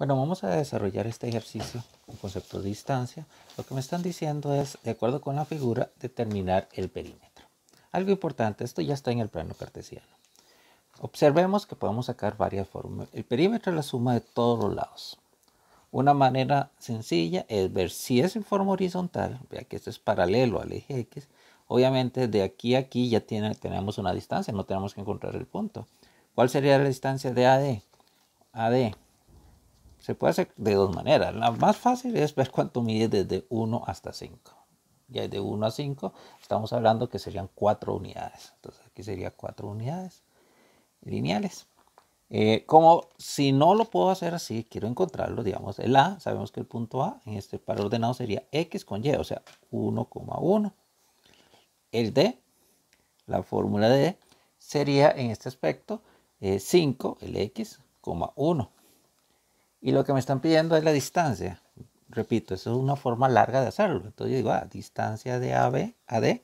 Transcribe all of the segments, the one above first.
Bueno, vamos a desarrollar este ejercicio un concepto de distancia. Lo que me están diciendo es, de acuerdo con la figura, determinar el perímetro. Algo importante, esto ya está en el plano cartesiano. Observemos que podemos sacar varias formas. El perímetro es la suma de todos los lados. Una manera sencilla es ver si es en forma horizontal, vea que esto es paralelo al eje X, obviamente de aquí a aquí ya tenemos una distancia, no tenemos que encontrar el punto. ¿Cuál sería la distancia de AD? AD se puede hacer de dos maneras. La más fácil es ver cuánto mide desde 1 hasta 5. Ya de 1 a 5 estamos hablando que serían 4 unidades. Entonces aquí sería 4 unidades lineales. Eh, como si no lo puedo hacer así, quiero encontrarlo, digamos, el A, sabemos que el punto A en este par ordenado sería X con Y, o sea, 1,1. El D, la fórmula de D, sería en este aspecto 5, eh, el X, 1. Y lo que me están pidiendo es la distancia. Repito, eso es una forma larga de hacerlo. Entonces yo digo, ah, distancia de AB a D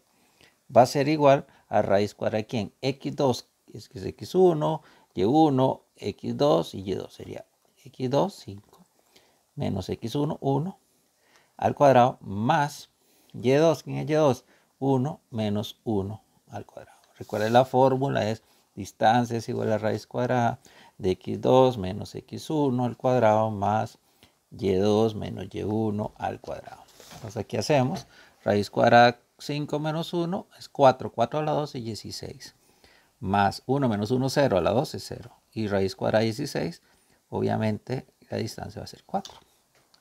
va a ser igual a raíz cuadrada de quién? X2 es que es X1, Y1, X2 y Y2. Sería X2, 5, menos X1, 1, al cuadrado, más Y2, ¿quién es Y2? 1 menos 1 al cuadrado. Recuerden la fórmula es Distancia es igual a raíz cuadrada de x2 menos x1 al cuadrado más y2 menos y1 al cuadrado. Entonces aquí hacemos raíz cuadrada 5 menos 1 es 4, 4 a la 2 es 16, más 1 menos 1 0 a la 2 es 0 y raíz cuadrada 16, obviamente la distancia va a ser 4.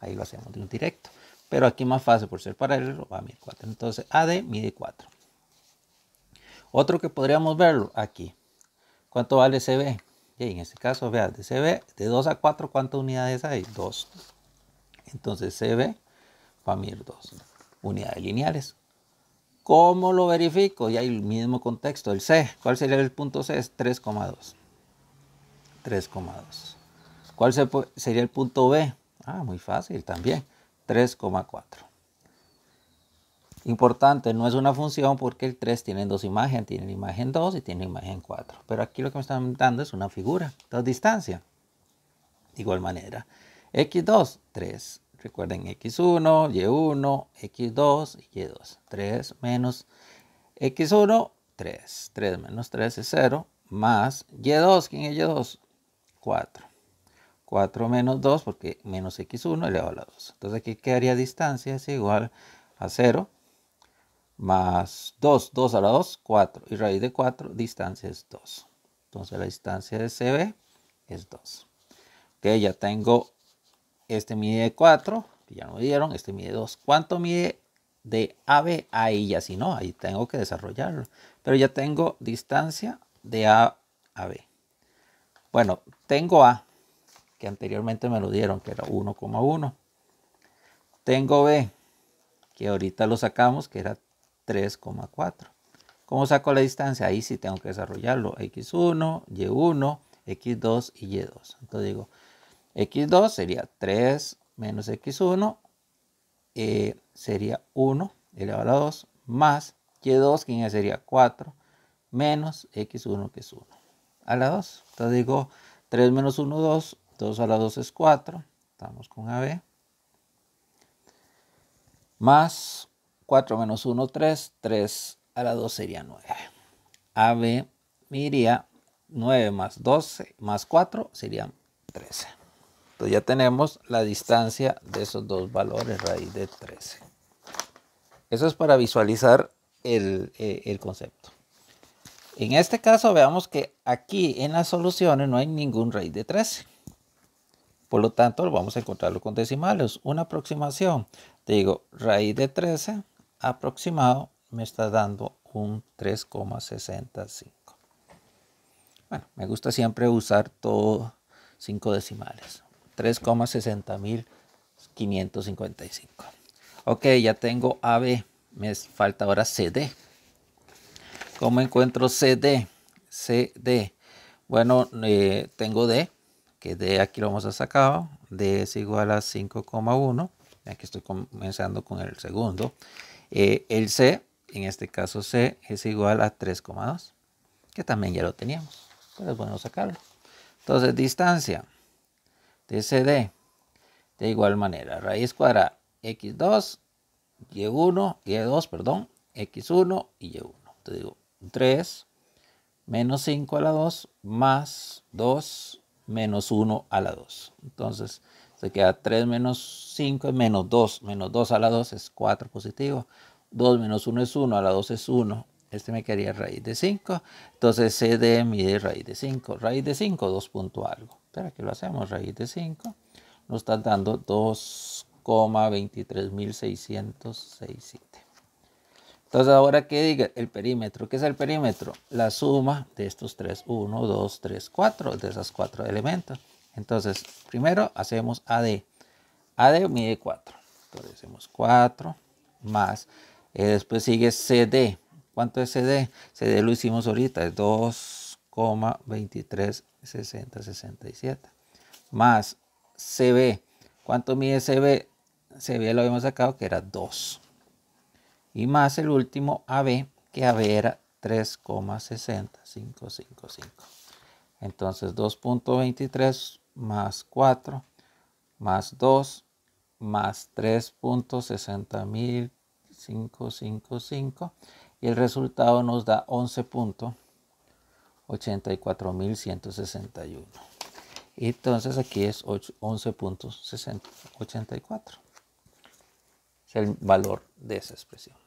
Ahí lo hacemos de un directo, pero aquí más fácil por ser paralelo va a medir 4. Entonces AD mide 4. Otro que podríamos verlo aquí ¿Cuánto vale CB? Y en este caso, vean, de CB, de 2 a 4, ¿cuántas unidades hay? 2. Entonces CB va a medir 2 unidades lineales. ¿Cómo lo verifico? Y hay el mismo contexto, el C. ¿Cuál sería el punto C? Es 3,2. 3,2. ¿Cuál sería el punto B? Ah, muy fácil también. 3,4. Importante, no es una función porque el 3 tiene dos imágenes, tiene la imagen 2 y tiene la imagen 4. Pero aquí lo que me están dando es una figura, dos distancias. De igual manera, x2, 3. Recuerden x1, y1, x2, y2. 3 menos x1, 3. 3 menos 3 es 0, más y2, ¿quién es y2? 4. 4 menos 2 porque menos x1 elevado a 2. Entonces aquí quedaría distancia es igual a 0 más 2, 2 a la 2, 4. Y raíz de 4, distancia es 2. Entonces la distancia de CB es 2. Ok, ya tengo, este mide 4, que ya no me dieron, este mide 2. ¿Cuánto mide de AB Ahí Ya si no, ahí tengo que desarrollarlo. Pero ya tengo distancia de A a B. Bueno, tengo A, que anteriormente me lo dieron, que era 1,1. Tengo B, que ahorita lo sacamos, que era 3,4. ¿Cómo saco la distancia? Ahí sí tengo que desarrollarlo. X1, Y1, X2 y Y2. Entonces digo, X2 sería 3 menos X1, eh, sería 1 elevado a 2, más Y2, que e sería 4, menos X1, que es 1, a la 2. Entonces digo, 3 menos 1, 2, 2 a la 2 es 4, estamos con AB, más 4 menos 1, 3. 3 a la 2 sería 9. AB me iría 9 más 12 más 4 serían 13. Entonces ya tenemos la distancia de esos dos valores raíz de 13. Eso es para visualizar eh, el, concepto. En este caso veamos que aquí en las soluciones no hay ningún raíz de 13. Por lo tanto, vamos a encontrarlo con decimales. Una aproximación. Te digo, raíz de 13 aproximado me está dando un 3,65. Bueno, me gusta siempre usar todos 5 decimales. 555 Ok, ya tengo AB. Me falta ahora CD. ¿Cómo encuentro CD? CD. Bueno, eh, tengo D, que D aquí lo vamos a sacar D es igual a 5,1. Aquí estoy comenzando con el segundo. Eh, el C, en este caso C, es igual a 3,2, que también ya lo teníamos. Pero es bueno sacarlo. Entonces, distancia de CD, de igual manera, raíz cuadrada, x2, y1, y2, perdón, x1 y y1. Te digo, 3 menos 5 a la 2 más 2 menos 1 a la 2. Entonces, se queda 3 menos 5 es menos 2. Menos 2 a la 2 es 4 positivo. 2 menos 1 es 1, a la 2 es 1. Este me quedaría raíz de 5. Entonces CD mide raíz de 5. Raíz de 5, 2 punto algo. Pero aquí lo hacemos, raíz de 5. Nos está dando 2,23.667. Entonces ahora que diga el perímetro. ¿Qué es el perímetro? La suma de estos 3. 1, 2, 3, 4. De esos 4 elementos. Entonces, primero hacemos AD. AD mide 4. Entonces hacemos 4 más. Eh, después sigue CD. ¿Cuánto es CD? CD lo hicimos ahorita, es 2,236067. Más CB. ¿Cuánto mide CB? CB lo habíamos sacado que era 2. Y más el último AB, que AB era 3,60555. Entonces 2.23 más 4 más 2 más 3.60.555 y el resultado nos da 11.84.161. Entonces aquí es 11.84. Es el valor de esa expresión.